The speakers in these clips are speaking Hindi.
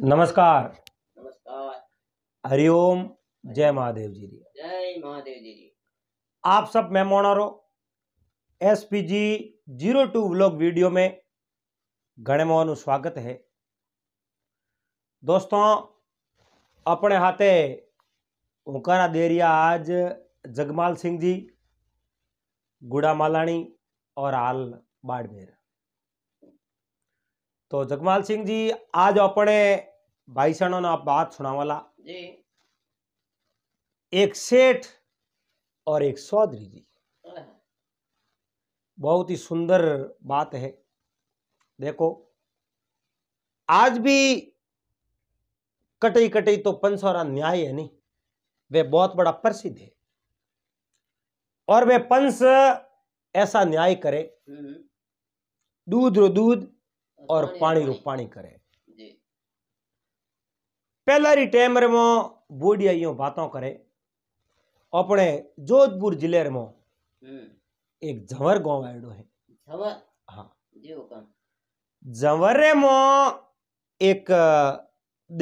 नमस्कार नमस्कार हरिओम जय महादेव जी जय महादेव जी आप सब S P G zero two vlog video में घने मोहन स्वागत है दोस्तों अपने हाथे हुकारा दे रिया आज जगमाल सिंह जी गुड़ा मालानी और आल बाड़मेर तो जगमाल सिंह जी आज अपने भाईसणों ने आप बात सुनावाला एक सेठ और एक चौधरी जी हाँ। बहुत ही सुंदर बात है देखो आज भी कटई कटई तो पंसौरा न्याय है नहीं वे बहुत बड़ा प्रसिद्ध है और वे पंस ऐसा न्याय करे हम्म। दूध रो दूध और पानी रू पानी करे पहला री टाइम रे मो बूढ़िया यो बातों करे अपने जोधपुर जिले रे मो हम्म। एक झंवर गांव आयो है झंवर हाँ झंवर रे मो एक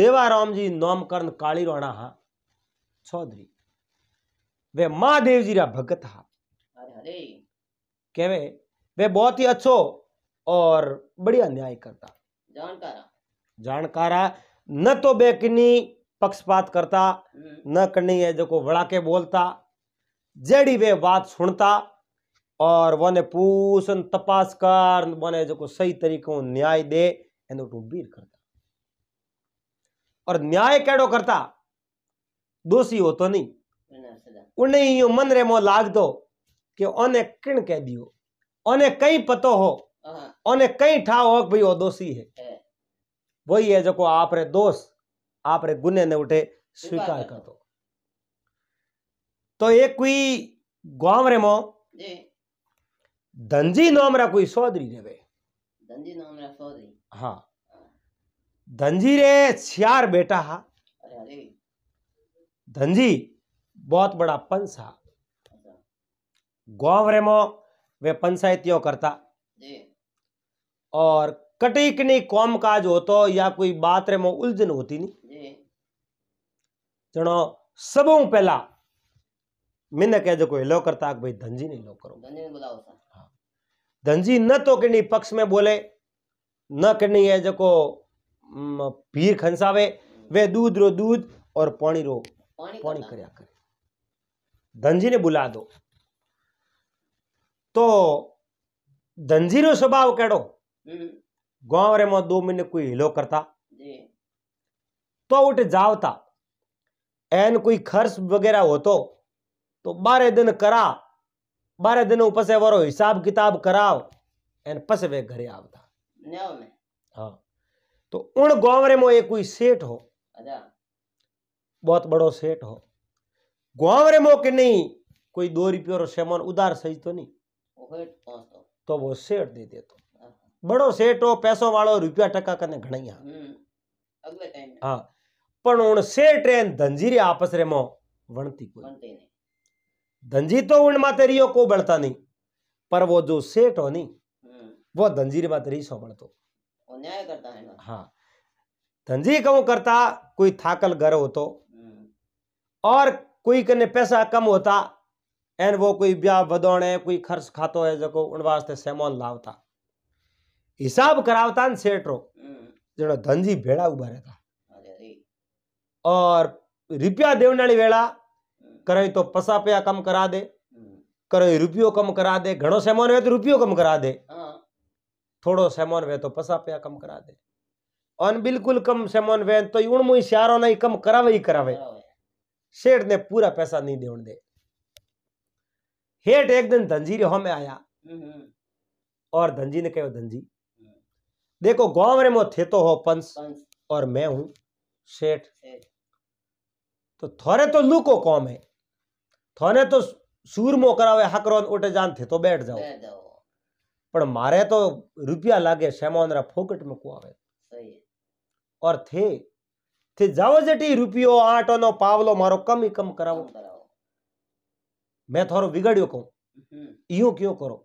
देवाराम जी नामकरण काली रोणा हा चौधरी वे महादेव जी रा भगत हा कहवे वे बहुत ही अच्छो और बढ़िया न्याय करता जानकारा जानकारा न तो बेकनी पक्षपात करता हम्म। न करनी है जो को बड़ा के बोलता जेड़ी वे बात सुनता और वने पूछन तपास कर वने जो को सही तरीको न्याय दे एनो टूबीर करता और न्याय कैडो करता दोषी हो तो नहीं उन्हें यो मन रे मो लाग दो कि उन्हें किण कह दियो उन्हें कई पतो हो ओने हाँ। कई ठा हो भाई वो दोषी है वही है जो आप रे दोष आप रे गुने ने उठे स्वीकार कर दो तो एक कोई गांव रे मो धनजी नाम रा कोई सौदरी रे रेवे धनजी नाम रा सौदरी हाँ, हाँ। धनजी रे चार बेटा हा धनजी बहुत बड़ा पंच हा अच्छा। गांव रे मो वे पंचायतियों करता जी और कटिक नहीं काम काज हो तो या कोई बात रे में उलझन होती नहीं चलो सब पहला मैंने कह जो कोई लो करता भाई धनजी नहीं लो करो धनजी हाँ। न तो किन्नी पक्ष में बोले न किन्नी है जो भीर खनसावे वे दूध रो दूध और पानी रो पानी कर धनजी ने बुला दो तो धनजी नो स्वभाव कहो हम्म। गांव रे में दो महीने कोई हिलो करता तो उठ जावता एन कोई खर्च वगैरह हो तो, तो बारह दिन करा बारह दिन पसे वो हिसाब किताब कराओ एन पसे वे घरे आवता हाँ तो उन गोवरे में एक कोई सेठ हो अच्छा। बहुत बड़ो सेठ हो गोवरे में कि नहीं कोई दो रुपये और सामान उधार सही तो नहीं तो वो सेठ दे दे तो बड़ो બડો શેઠો પૈસો વાળો રૂપિયા ટકા કને ઘણી હા પણ उन से ट्रेन ધંજીરી आपस रे मो वणती કોઈ धंजी तो उन माते रियो को बढ़ता नहीं पर वो जो सेठ हो नहीं वो धंजीर माते रही सो बढ़तो न्याय करता है ना हाँ धंजी कहो करता कोई थाकल घर हो तो और कोई कने पैसा कम होता एन वो कोई ब्याह बदौने कोई खर्च खातो है जको उन वास्ते सेमोन लावता हिसाब करावता ને શેઠરો જેનો ધનજી ભેળા ઉભા રહેતા और रुपया देने वेला करे तो पसा पया कम करा दे करे रुपयो कम करा दे घणो सेमोन वे तो रुपयो कम करा दे थोड़ो सेमोन वे तो पसा पया कम करा दे और बिल्कुल कम सेमोन वे तो उन मुई शारो नहीं कम करावे ही करावे शेठ ने पूरा पैसा नहीं देने दे हेठ एक दिन धनजी रे हमें आया और धनजी ने कहो धनजी देखो गांव रे मो थे तो हो पंच और मैं हूं सेठ तो थोड़े तो लू को कॉम है थोने तो सूर मो करावे हकरो उठे जान थे तो बैठ जाओ पर मारे तो रुपया लागे शेमान रा फोकट में कुआवे और थे थे जाओ जटी रुपयो आटो नो पावलो मारो कम ही कम करावो मैं थोड़ो बिगड़ियो कहूं यूं हम्म। क्यों करो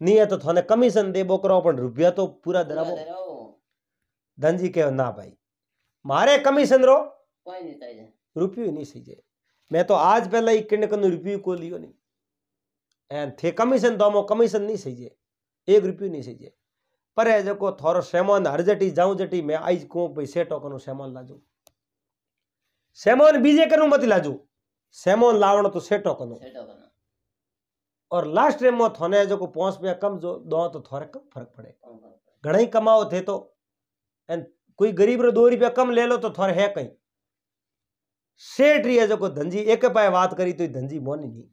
નહીં તો તને કમિશન દે બોકરો પણ રૂપિયા તો પૂરા ધરાવો ધનજી કહેવાય ના ભાઈ મારે કમિશન રો રૂપિયું નહીં થઈ જાય મેં તો આજ પહેલા એ કિણકનું રૂપિયું કોઈ લીયો નહીં એન થે કમિશન તો આમાં કમિશન નહીં થઈ જાય એક રૂપિયું નહીં થઈ જાય पर है जो थोरो सेमोन हर जटी जाऊं जटी मैं आई कहूँ भाई सेटो करूँ सेमोन लाजू सेमोन बीजे करूँ मत लाजू सेमोन लावण तो सेटो करूँ और लास्ट टाइम में थोने जो को पहुंच पे कम जो दो तो थोड़ा कम फर्क पड़े घना ही कमाओ थे तो एंड कोई गरीब रो दो रुपया कम ले लो तो थोड़ा है कहीं सेठ रही है जो धनजी एक पाए बात करी तो धनजी मोनी नहीं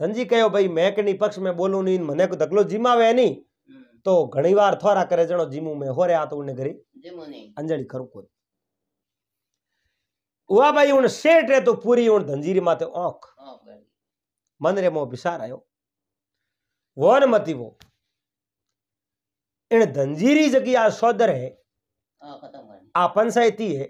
धनजी कहो भाई मैं के नहीं पक्ष में बोलू नहीं मने को धकलो जिमावे नहीं हम्म। तो घनी बार थोड़ा करे जनो जिमू में हो रहे आ तो उन्हें घरी अंजली करू को हुआ भाई उन सेठ है तो पूरी उन धनजीरी माते आंख मन विसार आयो આવ્યો मती वो इन धंजीरी जगी आ सौदर है हाँ, आ पंचायती है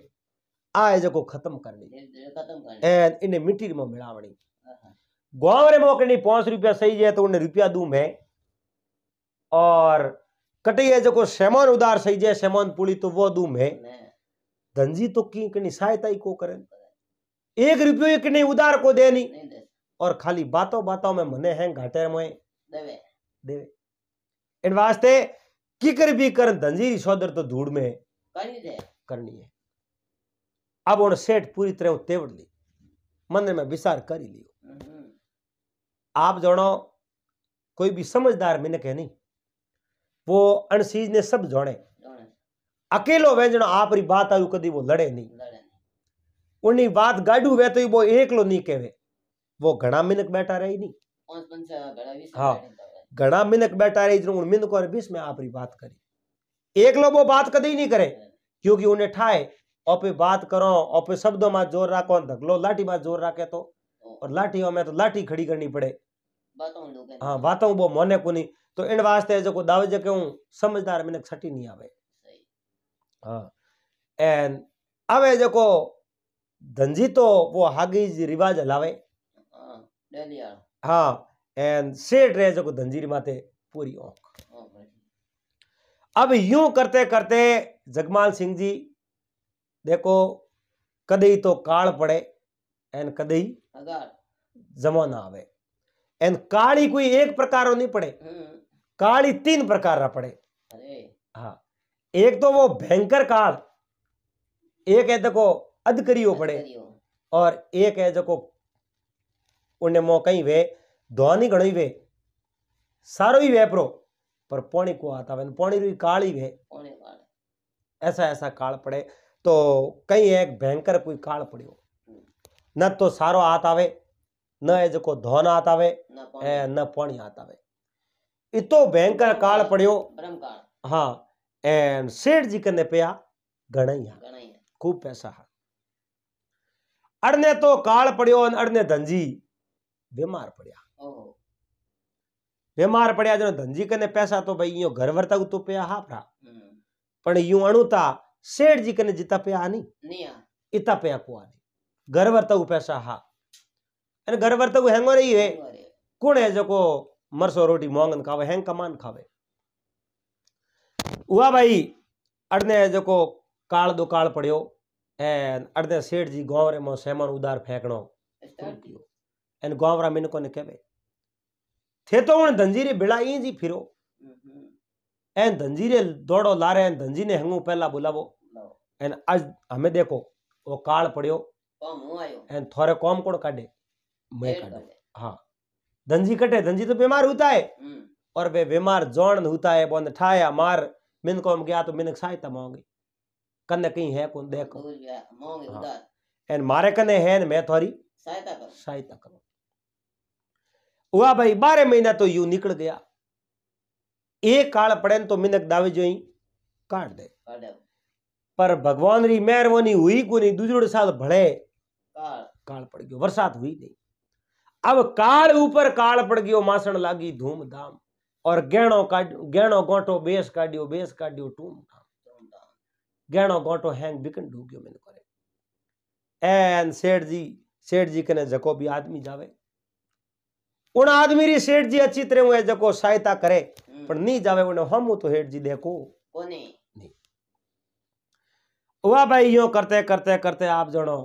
आ जको खत्म कर करनी एन इन मिट्टी में मिलावणी हाँ, हाँ। गांव रे मोकनी 5 रुपया सही जे तो उन्हें रुपया दू मैं और कटे है जको सेमान उदार सही जे सेमान पुली तो वो दू मैं धंजी तो की कनी सहायता ही को करे एक रुपयो एक नहीं उदार को देनी नहीं दे और ખાલી बातों બાતોમાં મને હે ઘાટેમાં દેવે દેવે इन वास्ते किकर भी कर धंजीरी सौदर तो धूड़ में है करनी है अब उन सेठ पूरी तरह तेवड़ ली मंदिर में विचार कर ही लियो हम्म। आप जोड़ो कोई भी समझदार मिनक है नहीं वो अनसीज ने सब जोड़े अकेलो वे जो आप री बात आयु कदी वो लड़े नहीं उन्हीं बात गाडू वे तो वो एकलो नहीं कहे वो घणा मिनक बैठा रही नहीं हाँ घना मिनक बैठा रही उन मिनक और बीस में आप बात करी एक लोग वो बात कदी नहीं करे क्योंकि उन्हें ठाए और बात करो और शब्दों में जोर राखो धकलो लाठी में जोर राखे तो और लाठी में तो लाठी खड़ी करनी पड़े हाँ बातों वो मोने को नहीं तो इन वास्ते जो दावे जो कहूँ समझदार मिनक छठी नहीं आवे हाँ एंड अवे जो धंजी तो वो हागी रिवाज हलावे हाँ एंड सेठ रहे जो धंजीर माते पूरी ओंख हाँ अब यूं करते करते जगमाल सिंह जी देखो कदई तो काल पड़े एन कदई जमाना आवे एन काली कोई एक प्रकार नहीं पड़े हम्म। काली तीन प्रकार पड़े हाँ एक तो वो भयंकर काल एक है देखो अधकरियो पड़े और एक है जो को ઉને મોકઈ વે ધોની ઘણી વે સારો ઈ વેપરો पर पौणी को आता वे पौणी रुई काली वे ऐसा ऐसा काल पड़े तो कहीं एक भयंकर कोई काल पड़ो न तो सारो आता आवे न ए जो धोन आता आवे न पौणी आता आवे इतो भयंकर काल पड़ो हाँ एन सेठ जी कने पे गणैया खूब पैसा है अड़ने तो काल पड़ो अड़ने धनजी बीमार पड़ा बीमार पड़ा जो धनजी कने पैसा तो भाई यो घर वरता तो पिया हा पर यू अणुता सेठ जी कने जिता पिया नहीं इता पिया को नहीं घर वरता पैसा हा अरे घर वरता हैंगो रही है कौन है जो को मरसो रोटी मोहंगन खावे हैंग कमान खावे हुआ भाई अड़ने जो को काल दो काल पड़ो अड़ने सेठ जी गौरे मो सहमन उदार फेंकनो एन गांव रा मिन कोने कहवे थे तो उन धंजीरे बिड़ा इं जी फिरो हम्म, एन धंजीरे दौड़ो लारे एन धंजी ने हंगू पहला बुलावो एन आज हमें देखो वो काल पड़ियो एन थोड़े कॉम कोण काटे मैं काटे हाँ धंजी कटे धंजी तो बीमार होता है हम्म। और वे बीमार जोन होता है बोन ठाया मार मिन को हम गया तो मिनक सहायता मांगी कने कहीं है कौन देखो हाँ। एन मारे कने है मैं थोड़ी सहायता करो सहायता करो વાહ ભાઈ બારે મહિના તો યુ નીકળ ગયા એ કાળ પડે ને તો મિનક દાવે काट दे पर भगवान री मेहरबानी हुई को नहीं દુજોડ साल भले काल पड़ गयो बरसात हुई नहीं अब काल ऊपर काल पड़ गयो मासण लागी धूमधाम और गेणो काट गेणो गोटो बेस काटियो बेस काटियो टूम धाम गेणो गोटो हैंग बिकन डूब गयो मैंने करे एन सेठ जी सेठ जी कने जको भी आदमी जावे उन आदमी री सेठ जी अच्छी तरह हुए जको सहायता करे हम्म। पर नहीं जावे उन्हें हम तो हेठ जी देखो कोनी हुआ भाई यो करते करते करते आप जानो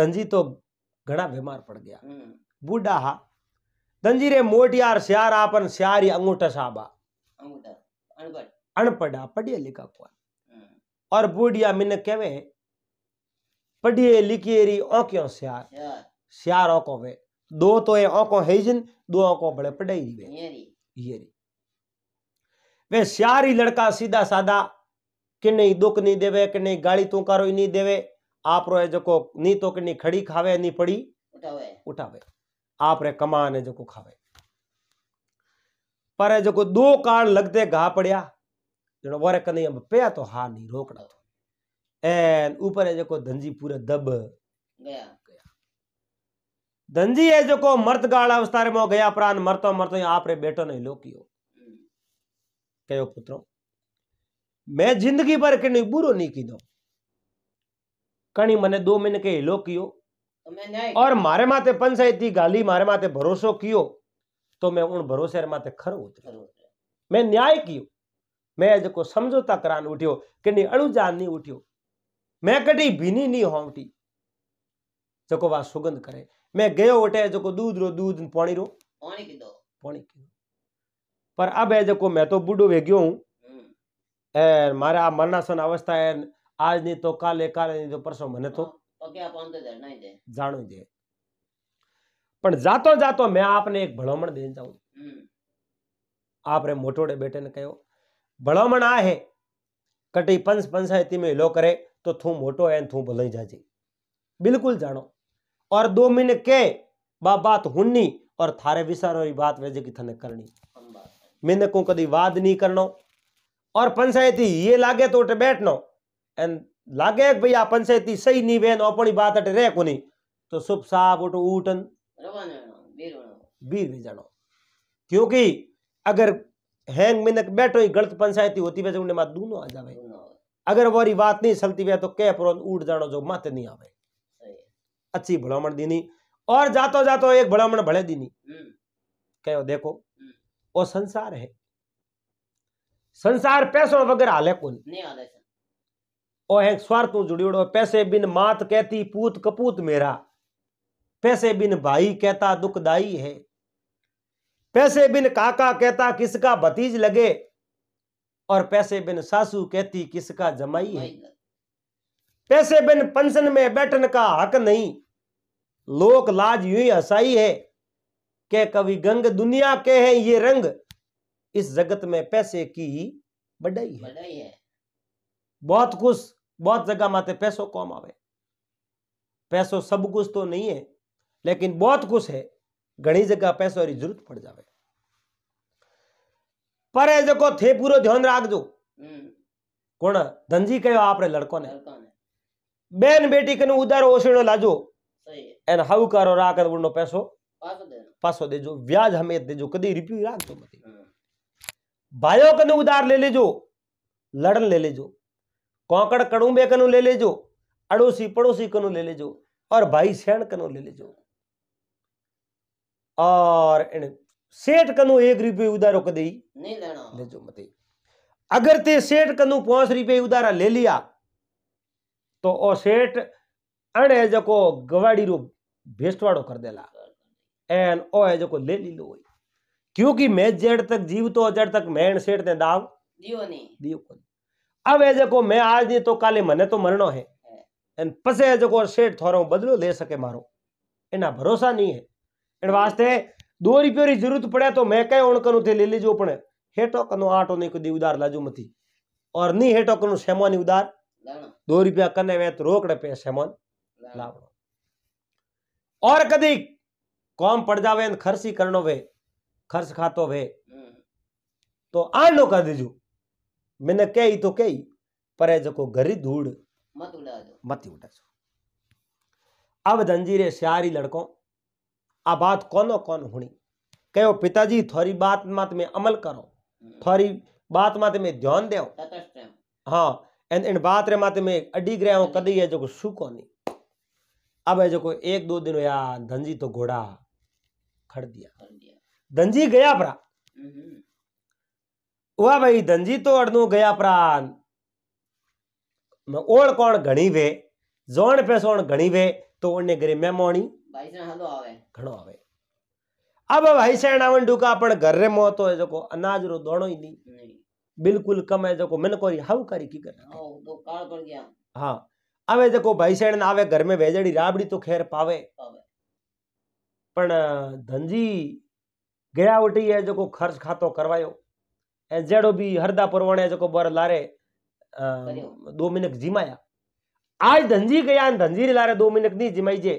दंजी तो घना बीमार पड़ गया हम्म। बूढ़ा हा दंजी रे मोट यार सियार आपन सियार अंगूठा साबा अनपढ़ा पढ़िए लिखा कौन हम्म। और बूढ़िया मिन कहवे पढ़िए लिखिए री ओ क्यों सियार सियार ओ वे दो तो ये आंखों हेजन दो आंखों बड़े पढ़ाई ये वे सारी लड़का सीधा साधा कि नहीं दुख नहीं देवे कि नहीं गाली तू कारो नहीं देवे आप रो जो नहीं तो कि खड़ी खावे नहीं पड़ी उठावे आप रे कमाने जो खावे पर जो को दो कार लगते घा पड़िया जो वरे कने पे तो हा नहीं रोकड़ा तो एन ऊपर जो धनजी पूरे दब गया ધનજી એ જો કો મર્ત ગાળા અવસ્તારમાં ગયા પ્રાણ મરતો મરતો આપણે બેઠો નહીં લોક્યો કયો પુત્રો મેં જિંદગી પર કે બુરો નહીં કીધો કણી મને દો મહિને કે લોક્યો और मारे माते पंचायती गाली मारे माते भरोसो कियो तो मैं उन भरोसे माते खरो उतरो मैं न्याय कियो मैं जो समझौता करान उठियो कि नहीं अणुजान नहीं उठियो मैं कटी भीनी नहीं होवटी जको वा सुगंध करे मैं गयो वटे जो दूध रो दूध पानी रो पानी की दो पानी की पर अब है जो मैं तो बूढ़ो वे गयो हूँ हम्म। मारा मरना अवस्था है आज नहीं तो काले काले नहीं तो परसों मने तो हाँ, तो क्या पान तो जाना दे जानो ही दे પણ જાતો જાતો મેં આપને એક ભલામણ દઈને જાઉં આપણે મોટોડે બેટેને કહ્યો ભલામણ આ હે કટી પંચ પંચાયતી મેં લો કરે તો થું મોટો હે થું ભલાઈ જાજે બિલકુલ જાણો और दो महीने के बा बात हुन्नी और थारे विसारो और बात वैसे की थने करनी मैंने को कभी वाद नहीं करना और पंचायती ये लागे तो उठे बैठनो एंड लागे भैया पंचायती सही नहीं वेन अपनी बात अटे रह कोनी तो सुबह साहब उठो उठन बीर भी जानो क्योंकि अगर हैंग मैंने बैठो ही गलत पंचायती होती वैसे उन्हें मात दूनो आ जावे अगर वो बात नहीं चलती वे तो कह पर उठ जानो जो माते नहीं आवे अच्छी भलामण दीनी और जातो जातो एक भलामण भले दीनी हम्म। कहो देखो हम्म। वो संसार है संसार पैसों वगैरह हाले कौन ओ एक स्वार्थ जुड़ियोड़ो पैसे बिन मात कहती पूत कपूत मेरा पैसे बिन भाई कहता दुखदाई है पैसे बिन काका कहता किसका भतीज लगे और पैसे बिन सासू कहती किसका जमाई है पैसे बिन पंसन में बैठन का हक नहीं लोक लाज यू हसाई है के कवि गंग दुनिया के है ये रंग इस जगत में पैसे की बढ़ाई है, बड़ाई है। बहुत कुछ बहुत जगह माते पैसों कौम आवे पैसों सब कुछ तो नहीं है लेकिन बहुत कुछ है घनी जगह पैसों की जरूरत पड़ जावे पर है देखो थे पूरा ध्यान राख दो हम्म। कौन धनजी कहो आप लड़कों ने बहन बेटी कने उधार ओसणो लाजो एन हाउ करो એને હવકારો રાખ ઊંડો પૈસો પાછો દેજો વ્યાજ હમે દેજો કદી રૂપિયો રાખજો નથી ભાઈઓ कने उधार ले ले जो लड़न ले ले लेજો कोकड़ कड़ूबे कने ले ले जो अड़ोसी पड़ोसी कने ले ले जो और भाई सेण कने ले ले जो और इन सेठ कनु एक रुपये उधारो कदे नहीं लेना जो मते अगर ते सेठ कनु पांच रुपये उधारा ले लिया तो ओ सेठ અને એ गवाड़ी ગવાડીરો भेस्टवाड़ो कर देला एन ओ है जो को ले ली लो क्योंकि मैं जेड तक जीव तो जड़ तक मैं सेठ ने दाव दियो नहीं दियो को अब है जो को मैं आज नहीं तो काले मने तो मरनो है हाँ। एन पसे है जो को सेठ थोरो बदलो ले सके मारो एना भरोसा नहीं है इन वास्ते दो रुपये की जरूरत पड़े तो मैं कहीं उन करूँ थे ले लीजिए उपने हेटो कनो आटो नहीं को दी उधार लाजू मती और नहीं हेटो कनु सेमोनी उधार दो रुपया कने वे तो रोकड़े पे सेमोन લાવો ઓર કદી કોમ પડજાવે ને ખર્ચી કરનો वे ખર્ચ खातो वे तो आ लो કર दीजू मैंने कही तो कही पर जको गरी धूड़ मत उड़ा मत उड़ाजो अब जंजीरे सियारी लड़को आ बात कोनो कौन होनी कहो पिताजी थोड़ी बात मत में अमल करो हम्म। थोड़ी बात मत में ध्यान दो हाँ इन बात रे मत में अडी ग्रह कदी है जो सुको नहीं अब है जो कोई एक दो दिन या धनजी तो घोड़ा खड़ दिया धनजी गया परा हम्म। वाह भाई धनजी तो अड़नू गया प्राण ओण कौन घणी वे जोण पे सोण घणी वे तो उनने गरी मेमोणी भाई से हलो आवे घणो आवे अब भाई से नावन डुका अपन घर रे मोह तो है जो को अनाज रो दोनों ही नहीं बिल्कुल कम है जो को मैंने कोई हाउ करी की कर ओ तो काल पड़ गया हां आवे देखो भाई सेण आवे घर में भेजड़ी राबड़ी तो खैर पावे पण धनजी गया वटी है जो खर्च खातो करवायो ऐं जहिड़ो बि हरदा परवाणे जेको ॿुहार लारे दो मिनट जिमाया आज धंजी कया धंजी लारे दो मिनट नहीं जिमाइजे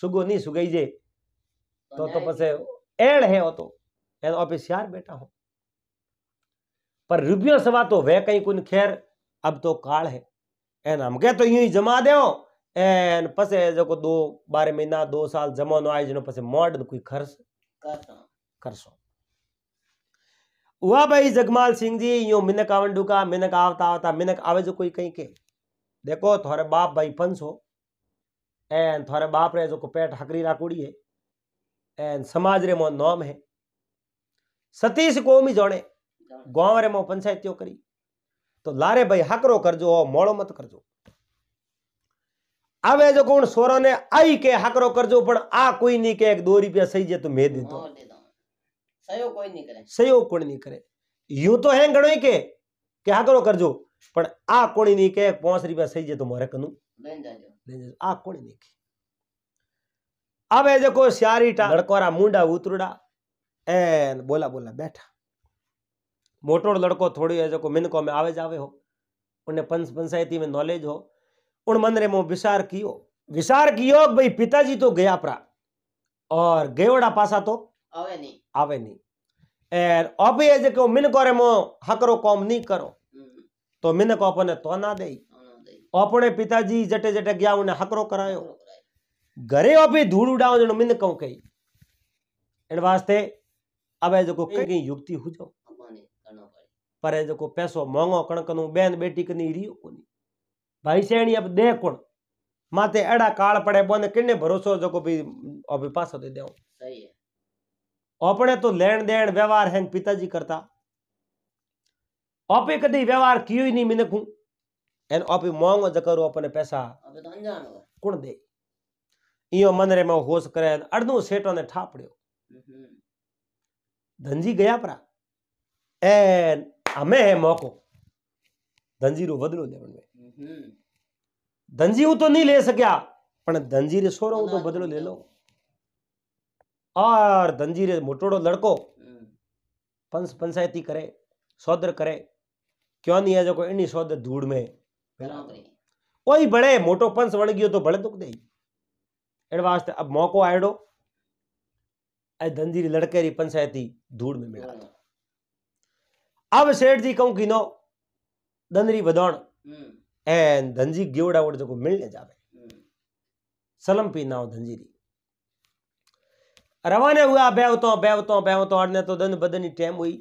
सुगो नहीं सुगईजे तो तो पसे एड़ है हो तो ऑफिस यार बेटा हो पर रुपयो सवा तो वह कहीं कुन खैर अब तो काल है एन कह એને આમ કહેતો યું જમા દેવો એન પછી दो बारह महीना दो साल जमा જમાનો આવી पसे मोड कोई खर्च कर सो वाह भाई जगमाल सिंह जी यो मिनक आवन डुका मिनक आवता आवता मिनक आवे जो कोई कहीं के देखो थोड़े बाप भाई पंस हो एन थोड़े बाप रे जो को पेट हकरी राकुड़ी है एन समाज रे मो नॉम है सतीश कोमी जोड़े गांव रे मो पंचायतियों करी तो लारे भाई हाकरो करजो मोड़ो मत करजो आवे जो कौन सोरो ने आई के हाकरो करजो पर आ कोई नहीं के एक दो रुपया सही जे तो मैं दे दो सहयोग कोई नहीं करे सहयोग कोई नहीं करे यू तो है गणो के के हाकरो करजो पर आ कोणी नहीं के 5 रुपया सही जे तो मारे कनु ले जाजो आ कोणी देखे अब है जो को स्यारी टा लड़कोरा मुंडा उतरुड़ा एन बोला बोला बैठा मोटो लड़को थोड़ी है जो मिनको में आवे जावे हो उन्हें पंच पंचायती में नॉलेज हो उन मन रे मो विचार कियो विचार कियो भाई पिताजी तो गया प्रा और गेवड़ा पासा तो आवे नहीं आवे नहीं एर अब ये जो मिनको रे मो हकरो काम नहीं करो तो मिन को अपने तो ना दे अपने पिताजी जटे जटे गया उन्हें हकरो करायो घरे अभी धूड़ उड़ाओ जो मिन मिनको कही इन वास्ते अब जो कई युक्ति हो जाओ पर जो पैसो मोहो कणक नूं ॿियनि ॿेटी कनी रियो को भाई सैणी अब दे कोन माते अड़ा काल पड़े बोने किने भरोसो जो भी अभी पास दे दे सही है अपने तो लेन देन व्यवहार है पिताजी करता अपे कदी व्यवहार कियो ही नहीं मिनकू एन अपे मांगो जकरो अपने पैसा अबे तो अनजान हो कुण दे इयो मन रे में होश करे अड़नो सेटो ने ठापड़ियो हम्म। धनजी गया परा एन आमे लड़को पंच पंचायती करे सौदर करे क्यों नहीं है कोई इन्नी सौदर धूड़ में कोई बड़े मोटो पंच बढ़ गयो तो बड़े दुख दे वास्ते अब मौको आयो ए धनजीरी लड़के री पंचायती धूड़ में मिला था अब सेठ जी कहूं कि नो दनरी वदण हम्म। एन धनजी गेवड़ा वोड़ जो मिलने जावे हम्म। सलम पी ना नाव धनजीरी रवाने हुआ बेवतो बेवतो बेवतो अड़ने तो दन बदनी टाइम हुई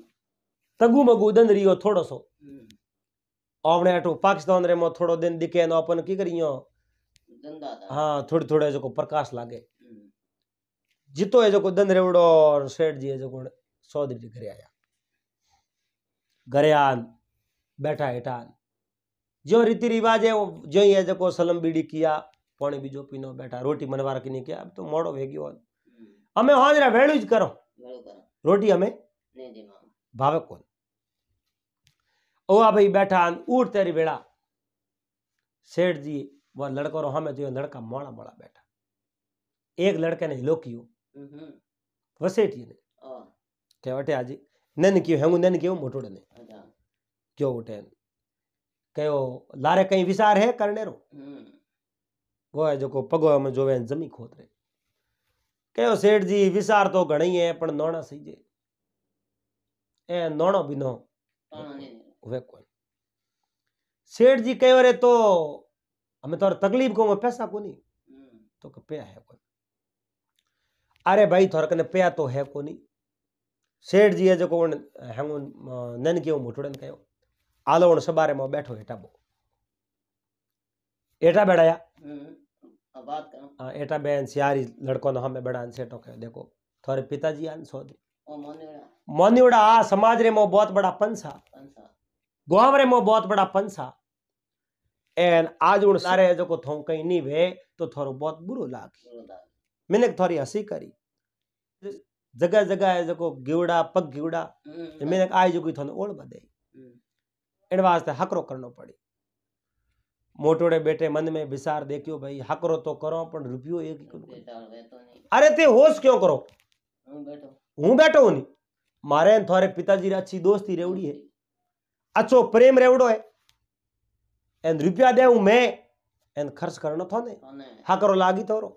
तगु मगु दन रियो थोड़ो सो आवने हम्म। अटू पाकिस्तान रे मो थोड़ो दिन दिखे नो अपन की करियो हाँ थोड़ी थोड़े जो को प्रकाश लागे जितो है जो को दन रेवड़ो और सेठ जी है जो को सौदरी घर आया घरे बैठा हेठान जो रीति रिवाज है वो जो ही है जो सलम बीड़ी किया पानी बीजो पीनो बैठा रोटी मनवा रखी नहीं किया अब तो मोड़ो वेगियो हमें हाँ जरा वेलू करो रोटी हमें भावे कौन ओ भाई बैठा उठ तेरी बेड़ा सेठ जी वो लड़को रो हमें जो लड़का मोड़ा मोड़ा बैठा एक लड़के ने लोकियो वसेठ जी ने क्या आजी नन कियो हेंगु नन कियो मोटोड़ने अच्छा। क्यों उठे कयो लारे कई विचार है करने रो हम्म। वो है जो को पगो में जोवे जमी खोद खोतरे कयो सेठ जी विचार तो घणई है पण नोणा सही जे ए नोणो बिनो वे कोई सेठ जी कयो रे तो हमें तो तकलीफ को पैसा को नहीं हम्म। तो पे है कोई अरे भाई थोड़ा कने पे तो है को नहीं सेठ जी जो કોણ હેંગું નન કેવું મોટુડન सबारे में बैठो हेटा बो બો बेड़ाया पिताजी आन मोन्यूड़ा आ समाज रे मो बहुत बड़ा पंसा गोहाम रे मो बहुत बड़ा पंसा एन आज उन सारे जो को थों कहीं नहीं वे तो बहुत बुरो लागी मैंने थोड़ी हंसी करी जगह जगह है जेको गिवड़ा पग गिवड़ा मैंने आज जो कोई थाने ओल बदे इन वास्ते हकरो करनो पड़े मोटोड़े बेटे मन में विसार देखियो भाई हकरो तो करो पर रुपयो एक ही कोनी अरे ते होश क्यों करो हूं बैठो हूं बैठो नहीं मारे थारे पिताजी री अच्छी दोस्ती रेवड़ी है अच्छो प्रेम रेवड़ो है एन रुपया दे मैं एन खर्च करनो थो ने हकरो लागी थोरो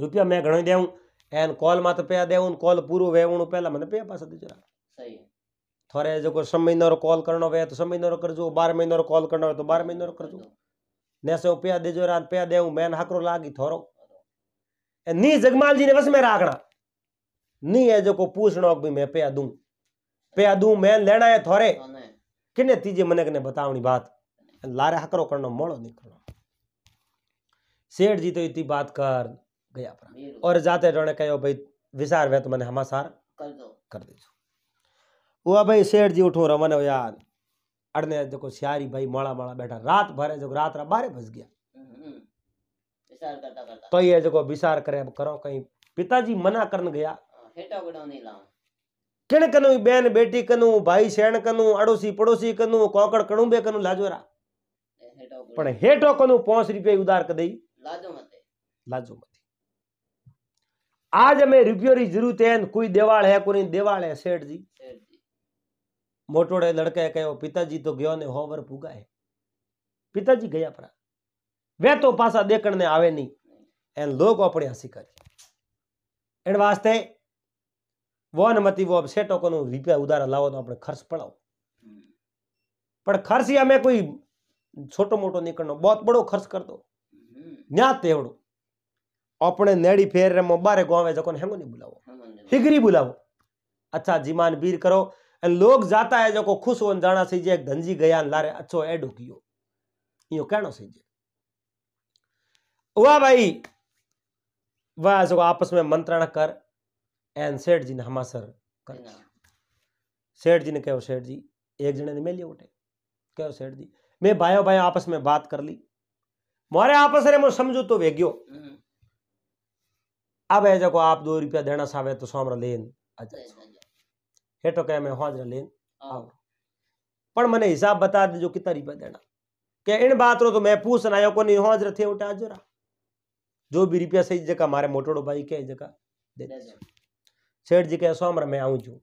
रुपया मैं घणो देऊं एन कॉल मत पे दे कॉल पूरा वे उन पहला मैंने पे पास दे जरा थोड़े जो छह महीने और कॉल करना वे तो छह महीने कर जो बारह महीने कॉल करना तो बारह महीने कर जो नैसे पे दे जो पे दे मैन हाकरो लागी थोड़ो नी जगमाल जी ने बस मैं राखना नी है जो को पूछना भी मैं पे दू पे दू मैन लेना है थोड़े किने तीजे मने कने बतावनी बात लारे हकरो करना मोड़ो नहीं करना सेठ जी तो इतनी बात कर ગયા પ્રા ઓર જાતે જણે કહ્યો ભાઈ વિચાર વે તો મને હમાસાર કર દો કર દેજો वो भाई सेठ जी उठो रहा हो यार अड़ने देखो सियारी भाई माड़ा माड़ा बैठा रात भर जो रात रा बारह बज गया करता करता। तो ये जो विचार करे अब करो कहीं पिताजी मना करन गया किण कनु बहन बेटी कनु भाई सेण कनु अड़ोसी पड़ोसी कनु कोकड़ कणु बे कनु लाजोरा रा पण हेठो कनु 5 रुपया उधार कर दई लाजो मते लाजो मते आज हमें रिपियो री जरूरत है कोई देवाल है कोई देवाल है सेठ जी मोटोड़े लड़के कहो पिताजी तो गयो ने होवर पुगा है पिताजी गया परा वे तो पासा देखने आवे नहीं एन लोग अपने हसी कर इन वास्ते वो अनुमति वो अब सेठो को रुपया उधार लाओ तो अपने खर्च पड़ाओ हम्म। पर खर्च ही हमें कोई छोटो मोटो नहीं करना बहुत बड़ो खर्च कर दो हम्म। न्या तेवड़ो अपने नेड़ी फेर रे मोबारे बारे गांव है जको हेंगो नहीं बुलावो हिगरी बुलावो अच्छा जिमान बीर करो एन लोग जाता है जको खुश होन जाना सही जे धंजी गया लारे अच्छो एडो कियो यो कहनो सही जे वाह भाई वाह जो आपस में मंत्रण कर एन सेठ जी ने हमासर कर सेठ जी ने कहो सेठ जी एक जने ने मिली उठे कहो सेठ जी मैं भाई भाई आपस में बात कर ली मारे आपस रे मो समझो तो वेग्यो हम्म। अब है जो आप दो रुपया देना सावे तो सोमर लेन अच्छा, अच्छा। हेटो कह मैं हाजर लेन हाँ। आओ पर मैंने हिसाब बता दे जो कितना रुपया देना क्या इन बात रो तो मैं पूछ आयो को नहीं हाजरा थे उठा जरा जो भी रुपया सही जगह मारे मोटोड़ो भाई के जगह दे सेठ जी कह सोमर मैं आऊं जो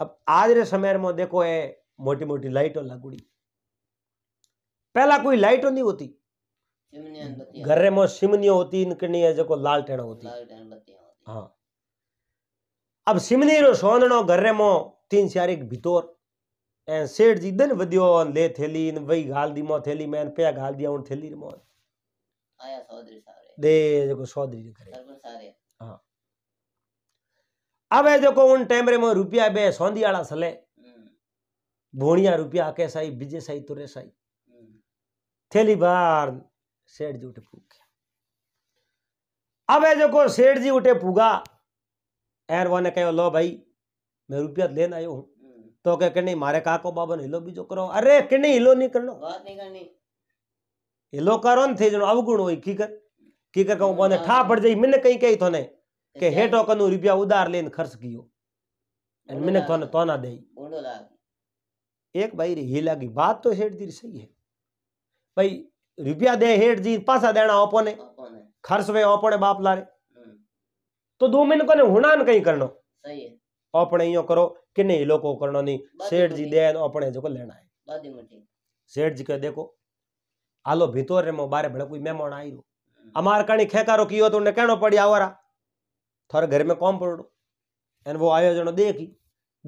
अब आज रे समय में देखो है मोटी मोटी लाइटों लागुड़ी पहला कोई लाइटों नहीं होती घर में सिमनियो होती इनकनी है जो लाल टेण होती हाँ अब सिमनी रो सोनणो घर में तीन चार भितोर ऐं सेठ जी दन वधियो ले थैली वही घाल दी मो थैली में पे घाल दिया उन थैली मो दे जो सौदरी करे हाँ अब जो उन टाइम रे मो रुपया बे सौंदी आला सले हम्म। भोणिया रुपया के साई बिजे साई तुरे साई हम्म। थैली बार सेठ जी उठे फूके अब है जो को सेठ जी उठे फूगा एर वो ने कहो लो भाई मैं रुपया लेने आयो हूँ तो कह नहीं मारे काको बाबा ने हिलो भी जो करो अरे कि नहीं हिलो नहीं करना हिलो करो थे जो अवगुण हुई की कर की कर कहूं बोने हाँ। ठा पड़ जाई मैंने कहीं कही थोने के हेटो कनु रुपया उधार लेन खर्च कियो एन मैंने थोने तोना देई एक भाई री ही लागी बात तो सेठ दी सही है भाई રૂપિયા દે હેઠ જી પાછા દેણા આપોને ખર્ચવે આપોને બાપ લારે તો दो મહિને કોને હુણાન કઈ કરનો સહી આપણે અહીંયા કરો કે નહીં લોકો કરનો નહીં શેઠ જી દે આપણે જો લેણા હે શેઠ જી કે દેખો હાલો ભીતોર રેમો બારે ભલે કોઈ મહેમાન આવ્યો અમાર કાણી ખેકારો કયો તો ને કેણો પડી આવરા થર ઘર મે કોમ પડો એને વો આયોજનો દેખી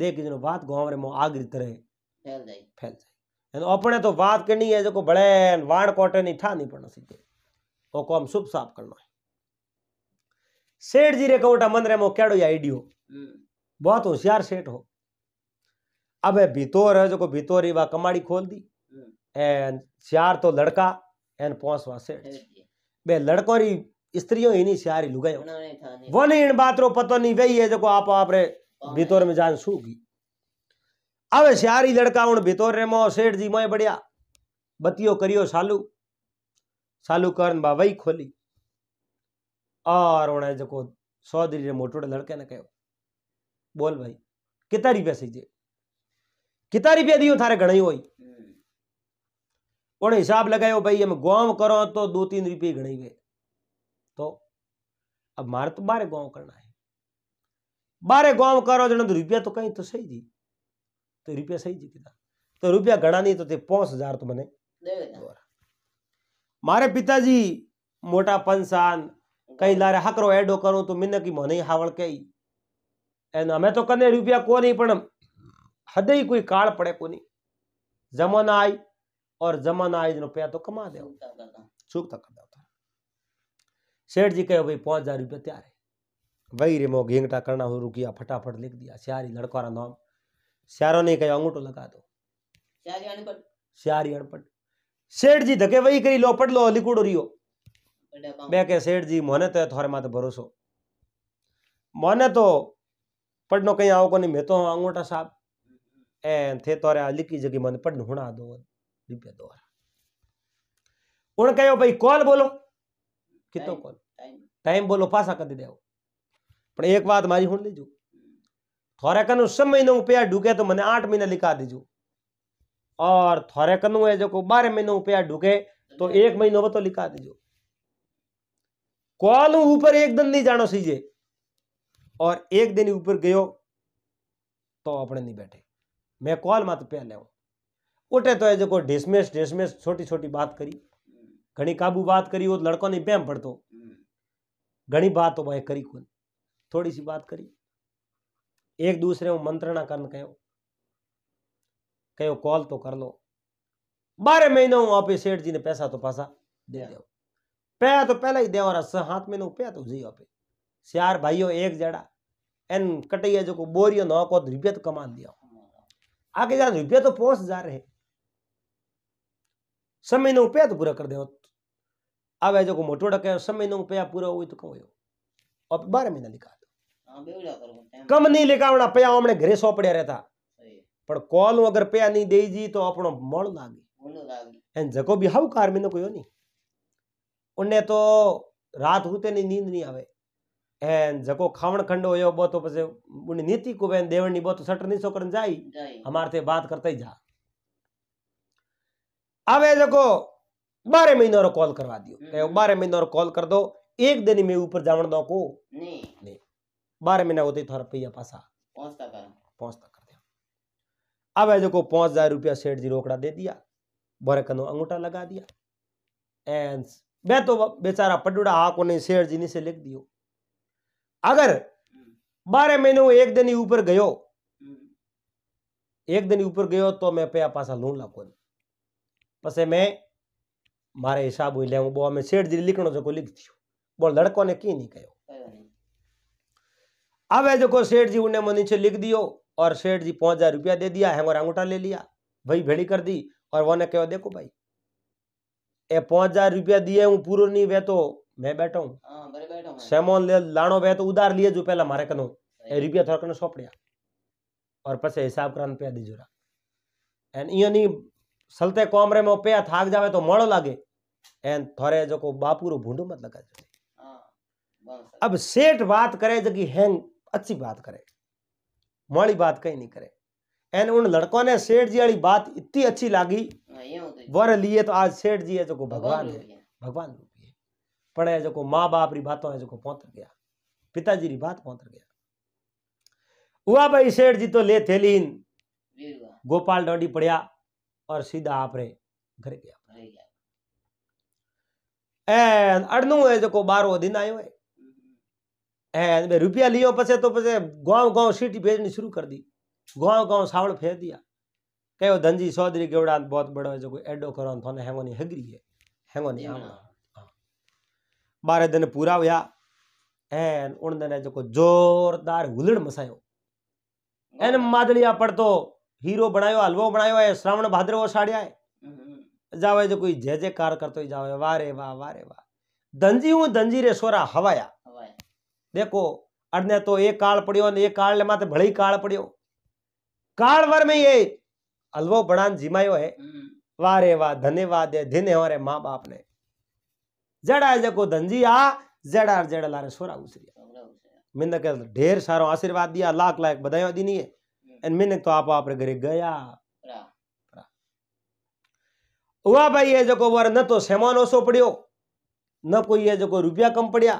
દેખી જનો વાત ગાંવ રે મો આગરી તરે ફેલ જાય ફેલ જાય अपने तो बात करनी है जो बड़े वाण कोटे नहीं था नहीं पड़ना सीधे वो को हम शुभ साफ करना है सेठ जी रे कौटा कहूटा मंदरे मो केड़ो आइडियो बहुत होशियार सेठ हो अब भीतोर है जो भीतोर वह कमाड़ी खोल दी एन चार तो लड़का एन एंड पांचवा सेठ बे लड़कों री स्त्रियों ही नहीं सियारी लुगाई वो नहीं इन बात रो पतो नहीं वही है जो आप आप रे भीतोर में जान सूगी सारी હવે સારી લડકાવણ ભીતોર રેમો શેઠજી મોય પડ્યા બતીઓ કર્યો सालू સાલુ કરન બાવાઈ खोली और उन्हें जो सौदरी रे मोटोड़े लड़के ने कहो बोल भाई कितना रुपया सीजे कितना रुपया दियो थारे घणा हो उन्हें हिसाब लगायो भाई हम गांव करो तो दो तीन रुपये घणी गए तो अब मार तो बारे गांव करना है बारे गांव करो जन तो रुपया तो कहीं तो सही जी तो रुपया सही जी कीधा तो रुपया गणा नहीं तो ते पांच हजार तो मैंने मारे पिताजी मोटा पंसान कहीं लारे हकरो एडो करो तो मिन्न की मन ही हावड़ कही तो कने रुपया को नहीं हद ही कोई काल पड़े को नहीं जमाना आई और जमाना आई रुपया तो कमा दे शेठ जी कहे भाई पांच हजार रुपया तैयार है वही रे मो घेंगटा करना हो रुकिया फटाफट लिख दिया सारी लड़कोरा नाम श्यारो ने कहो अंगूठो लगा दो अणपट सेठ जी धके वही करी लो पट लो लिकुड़ो रियो मैं कह सेठ जी मोने तो थोड़े माते भरोसो मोने तो पढ़नो कहीं आओ को नहीं मैं तो अंगूठा साहब ए हम्म। थे तोरे लिखी जगह मन पढ़ ढूंढा दो रुपया दो उन कहो भाई कॉल बोलो कितो कॉल टाइम बोलो पासा कर दे पर एक बात मारी हुण लीजो थोरे कनु सब महीनों रुपया ढूके तो मैंने आठ महीने लिखा दीजू और थोरे कनु है जो बारह महीनों रुपया ढूके तो एक महीनों में तो लिखा दीजो कॉल ऊपर एक दिन नहीं जानो सीजे और एक दिन ऊपर गयो तो अपने नहीं बैठे मैं कॉल मत पे ले उठे तो है जो ढेसमेस ढेसमेस छोटी छोटी बात करी घनी काबू बात करी वो लड़को नहीं बैम तो हम्म। घनी बात तो भाई करी कौन थोड़ी सी बात करी एक दूसरे को मंत्रणा कर्म कहो कहो कॉल तो कर लो बारह महीने आप सेठ जी ने पैसा तो पासा दे दो पे तो पहला ही दे और हाथ में पे तो जी आप चार भाइयों एक जड़ा एन कटैया जो को बोरियो ना को रुपया तो कमा दिया आगे जा रुपया तो पहुंच जा रहे समय ने रुपया तो पूरा कर दे अब जो को मोटो डक है समय ने रुपया पूरा हुई तो कमायो और बारह महीना निकाल हाँ, कम नहीं लिखावना पया हमने घरे सौपड़िया रहता पर कॉल अगर पया नहीं दे जी तो अपनो मल लागे जको भी हाउ कार मीनू कोई नहीं उन्हें तो रात होते नहीं नींद नहीं आवे एन जको खावण खंड हो बो तो पे उन्हें नीति को बहन देवण नहीं बो तो नहीं सोकर जाए हमारे से बात करते ही जा आवे जको बारह महीनों कॉल करवा दियो हम्म। बारह महीनों कॉल कर दो एक दिन में ऊपर जावण दो को नहीं, नहीं। बारह महीना होते थोड़ा रुपया पासा पहुंचता कर दिया अब है देखो पांच हज़ार रुपया सेठ जी रोकड़ा दे दिया बोरे कनो अंगूठा लगा दिया एंड मैं तो बेचारा पटुड़ा हा को नहीं सेठ जी ने से लिख दियो अगर बारह महीने वो एक दिन ही ऊपर गयो एक दिन ऊपर गयो तो मैं पया पासा लू ला कोनी पसे मैं मारे हिसाब हुई लिया बो में सेठ जी लिखना जो को लिख दियो बोल लड़कों ने की नहीं कहो अब है देखो सेठ जी उन्हें नीचे लिख दियो और सेठ जी पाँच हजार रुपया दे दिया हैंगर अंगूठा ले लिया भाई भेड़ी कर दी और वह ने कहो देखो भाई ए पांच हजार रुपया दिए हूँ पूरा नहीं वे तो मैं बैठा हूँ हाँ, सामान ले लाणो वे तो उधार लिए जो पहला मारे कनो ए रुपया थोड़ा कनो सौंपड़िया और पैसे हिसाब कर पे दी जोरा एन यो नहीं सलते कोमरे में पे थाक जावे तो मोड़ो लागे एन थोड़े जो को बापू रो भूंडो मत लगा हाँ, अब सेठ बात करे जो कि हैंग अच्छी बात करे मोड़ी बात कहीं नहीं करे एन उन लड़कों ने सेठ जी वाली बात इतनी अच्छी लागी हाँ, वर लिए तो आज सेठ जी है जो को भगवान है भगवान रूपी है पढ़े जो को माँ बाप री बातों है जो को पहुंच गया पिताजी री बात पहुंच गया हुआ भाई सेठ जी तो ले थे लीन गोपाल डोडी पढ़िया और सीधा आप रे घर गया एन अड़नू है जो को बारह दिन आयो है ए रुपया लियो पसे तो पसे गांव गांव सीटी भेजनी शुरू कर दी गांव गांव सावड़ फेर दिया कहो धनजी चौधरी गेवड़ा बहुत बड़ो जो एडो करो थोने हैंगो नहीं हगरी है हैंगो नहीं आवना हाँ। बारह दिन पूरा हुआ एन उन दिन जो जोरदार हुलड़ मसायो एन मादलिया पड़ तो हीरो बनायो हलवो बनायो है श्रावण भाद्र वो साड़िया है हम्म। जावे जो कोई जय जयकार करते जावे वारे वाह वारे वाह धनजी हूँ धनजी रे सोरा हवाया देखो अड़ने तो एक काल पड़ियो एक काल ने मात्र भले काल पड़ियो काल भर में ये हलवो बड़ान जिमायो है हम्म। वारे वाह धन्यवाद है धिन हो रे माँ बाप ने जड़ा जको धनजी आ जड़ा जड़ा लारे सोरा उसे मैंने कह ढेर सारो आशीर्वाद दिया लाख लाख बधाई दी नहीं है मैंने हम्म। तो आप आप घरे गया वाह भाई ये जो वर न तो सेमान ओसो पड़ियो न कोई ये जो रुपया कम पड़िया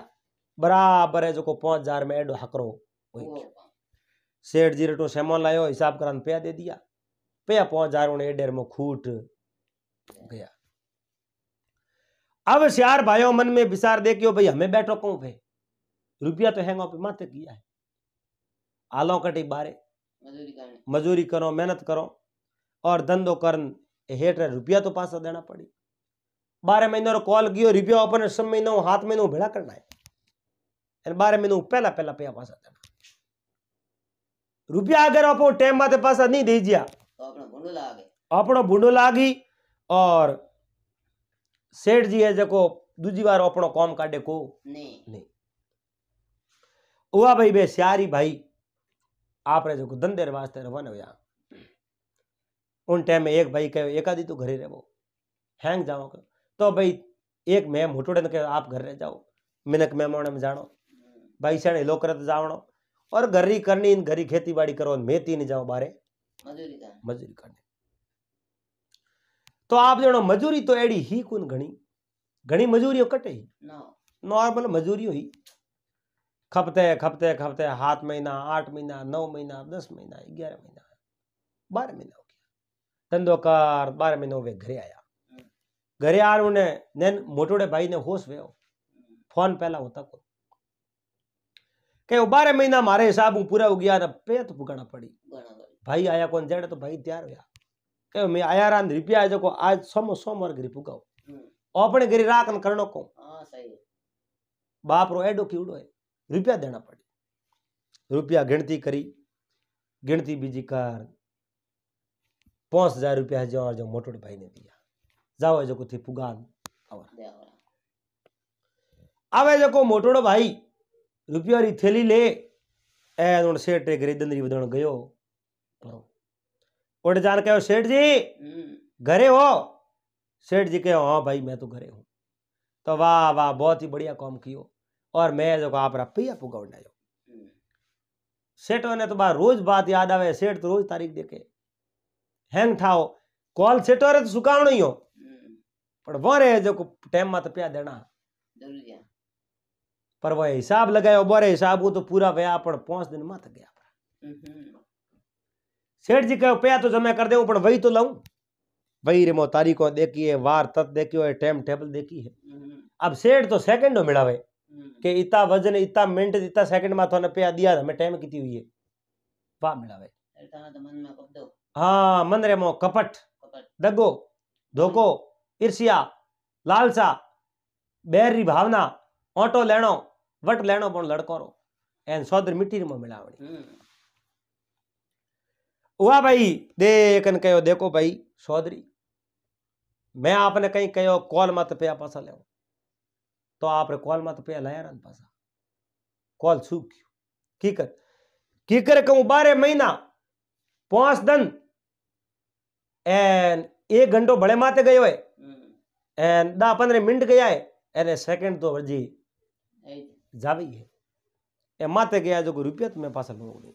बराबर है जो पांच हजार में एडो हकरो सेठ रेटो सामान लायो हिसाब करान पे दे दिया पे पांच हजार उन्हें एडेर में खूट गया अब श्यार भाइयों मन में विचार देखियो भाई हमें बैठो कहूं पे रुपया तो हैंगो पे माते किया है आलो कटी बारे मजूरी, करो मेहनत करो और धंधो करन हेठ रुपया तो पासा देना पड़ी बारह महीने कॉल कियो रुपया अपने सब महीनों हाथ महीनों भेड़ा करना है અને બારે મહિનું પહેલાં પહેલાં પૈયા પાછા થાય રૂપિયા અગર આપો ટાઈમ માથે પાછા નહીં દઈ ગયા આપણો ભૂંડો લાગી और सेठ जी है जो दूजी बार अपनो काम काटे को नहीं नहीं हुआ भाई बे सियारी भाई आपने जो धंधे वास्ते रवाना होया उन टाइम में एक भाई कहे एक आधी तो घरे रहो हैंग जाओ तो भाई एक मैम हुटोड़े ने कहे आप घर रह जाओ मिनक मेहमान में जानो ભાઈસાણે એલો કરત જાવણો ઓર ઘરી કરની ઘરી ખેતીવાડી કરો મેતી जाओ જાઓ બારે મજૂરી કરને તો આપ જણો મજૂરી તો એડી હી घनी ઘણી ઘણી कटे ही नॉर्मल मजूरी હી खपते खपते खपते हाथ महीना आठ महीना नौ महीना दस महीना ग्यारह महीना बारह महीना हो गया धंधो कर बारह महीना वे घरे आया हम्म। घरे आ उन्हें नैन मोटोड़े भाई ने होश वे हम्म। फोन पहला होता को कहो बारह महीना मारे हिसाब पूरा हो गया पे तो गणा पड़ी भाई आया कौन जड़े तो भाई तैयार हुआ कहो मैं आया रान रिपिया जो आज सोम सोम वर्ग रिपुगा अपने गिरी राख न बाप रो एडो की उड़ो है रुपया देना पड़ी रुपया गिनती करी गिनती बीजी कर पांच हजार रुपया जो जो मोटोड़ भाई ने दिया जाओ जो थी पुगान आवे जो मोटोड़ भाई रुपया રૂપિયાની થેલી લે એનો શેઠે गयो વધણ जान ઓટ सेठ जी हम्म। घरे हो सेठ जी कहो हाँ भाई मैं तो घरे हूँ तो वाह वाह बहुत ही बढ़िया काम कियो और मैं जो आप रपिया पुगवंडा जो हम्म। सेठों ने तो बार रोज बात याद आवे सेठ तो रोज तारीख देखे हैंग ठाओ कॉल सेठो रे तो सुकावणो नहीं हो हम्म। पर वो रहे जो टाइम में तो प्या देना पर वह हिसाब लगायो बारे हिसाब वो तो पूरा वया पर पांच दिन मत गया हम्म। सेठ जी कहो पया तो जमा कर दे पर वही तो लाऊ वही रेमो तारीखों देखी है वार तक देखी है टाइम टेबल देखी है हम्म। अब सेठ तो हम्म। सेकंड मिलावे के इतना वजन इतना मिनट इतना सेकंड में थोड़ा पया दिया मैं टाइम कितनी हुई है वाह मिलावे हाँ मन रेमो कपट दगो धोखो ईर्ष्या लालसा बैर भावना ऑटो लेनो वट लेना बोन लड़कोरो एन सौदर मिट्टी में मिलावणी वा भाई देखन कयो देखो भाई सौदरी मैं आपने कहीं कयो कॉल मत पे पासा ले तो आपने कॉल मत पे लाया रन पासा कॉल सूख की कर की कर कहूं बारह महीना पांच दिन एन एक घंटो बड़े माते गए हुए एन दह पंद्रह मिनट गया है एन सेकंड तो वर्जी जावे है ए माते गया जो रुपया तुम्हें तो पास लूंगा नहीं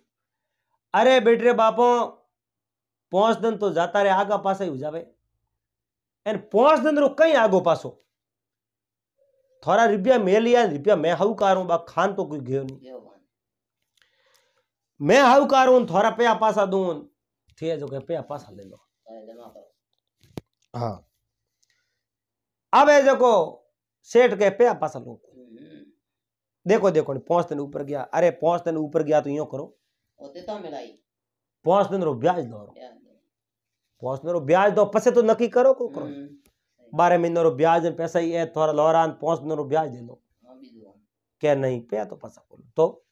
अरे बेटरे बापो पांच दिन तो जाता रे आगा पास ही हो जावे एन पांच दिन रो कई आगो पासो थोड़ा रुपया मैं लिया रुपया मैं हाउ कार हूं बा खान तो कोई गयो नहीं मैं हाउ कार हूं थोड़ा पया पासा दूं थे जो के पया पासा ले लो हाँ अब है जो को सेठ के पया पासा लूं देखो देखो पांच दिन ऊपर गया अरे पांच दिन ऊपर गया तो यो करो तो पांच दिन रो ब्याज दो पांच दिन रो ब्याज दो पसे तो नकी करो को करो हम्म, बारह महीने रो ब्याज पैसा ही है थोड़ा लोहरान पांच दिन रो ब्याज दे हाँ, दो क्या नहीं पे तो पैसा खोलो तो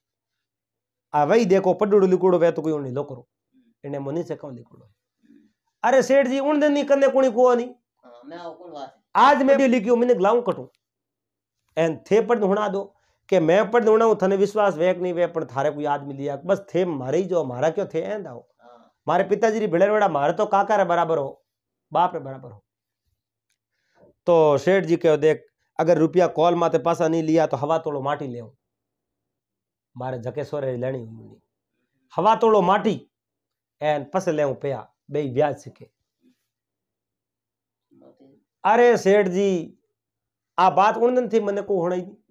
आ वही देखो पडुड़ो लिकुड़ो वे तो कोई नहीं लो करो इन्हें मुनि से कौन लिकुड़ो हम्म। अरे सेठ जी उन दिन नहीं करने कोनी को नहीं हाँ, आज मैं भी लिखियो मैंने ग्लाऊ कटू एन थे पर हुणा दो કે મેં પણ દોણાવું તને વિશ્વાસ વેક નહીં વે પણ થારે કોઈ આદમી લિયા બસ થે મારે જો મારા ક્યો થે એંદા હો મારે પિતાજી રી ભેળેવડા મારે તો કાકા રે બરાબર હો બાપ રે બરાબર હો तो शेठ तो जी कहो देख अगर रुपया कॉल माते पासा नहीं लिया तो हवा तोड़ो माटी ले मारे जके सोरे लेनी हुई हवा तोड़ो माटी एन पस ले पया बे ब्याज सीखे अरे सेठ जी आ बात उन थी मैंने को होना ही